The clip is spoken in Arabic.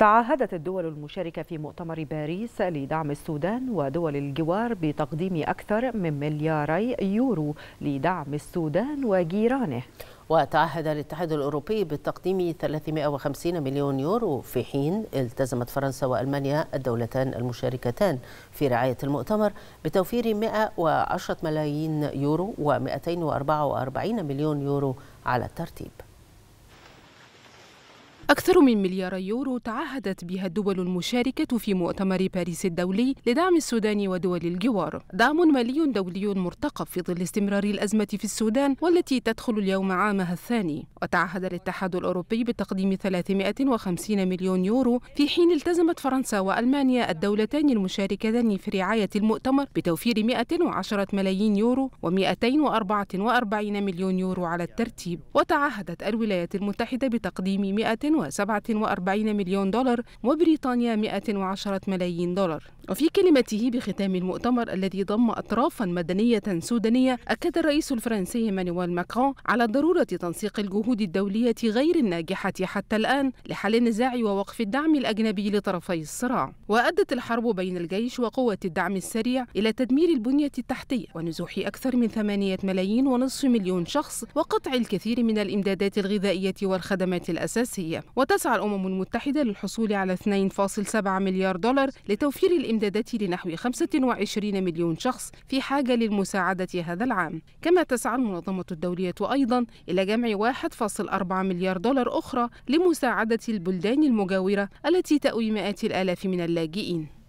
تعهدت الدول المشاركة في مؤتمر باريس لدعم السودان ودول الجوار بتقديم أكثر من ملياري يورو لدعم السودان وجيرانه وتعهد الاتحاد الأوروبي بتقديم 350 مليون يورو في حين التزمت فرنسا وألمانيا الدولتان المشاركتان في رعاية المؤتمر بتوفير 110 ملايين يورو و244 مليون يورو على الترتيب أكثر من مليار يورو تعهدت بها الدول المشاركة في مؤتمر باريس الدولي لدعم السودان ودول الجوار دعم مالي دولي مرتقب في ظل استمرار الأزمة في السودان والتي تدخل اليوم عامها الثاني وتعهد الاتحاد الأوروبي بتقديم 350 مليون يورو في حين التزمت فرنسا وألمانيا الدولتان المشاركتان في رعاية المؤتمر بتوفير 110 ملايين يورو و244 مليون يورو على الترتيب وتعهدت الولايات المتحدة بتقديم 100 147 مليون دولار وبريطانيا 110 ملايين دولار وفي كلمته بختام المؤتمر الذي ضم أطرافا مدنية سودانية أكد الرئيس الفرنسي مانويل ماكرون على ضرورة تنسيق الجهود الدولية غير الناجحة حتى الآن لحل النزاع ووقف الدعم الأجنبي لطرفي الصراع وأدت الحرب بين الجيش وقوة الدعم السريع إلى تدمير البنية التحتية ونزوح أكثر من 8 ملايين ونصف مليون شخص وقطع الكثير من الإمدادات الغذائية والخدمات الأساسية وتسعى الأمم المتحدة للحصول على 2.7 مليار دولار لتوفير الإمدادات لنحو 25 مليون شخص في حاجة للمساعدة هذا العام كما تسعى المنظمة الدولية أيضا إلى جمع 1.4 مليار دولار أخرى لمساعدة البلدان المجاورة التي تأوي مئات الآلاف من اللاجئين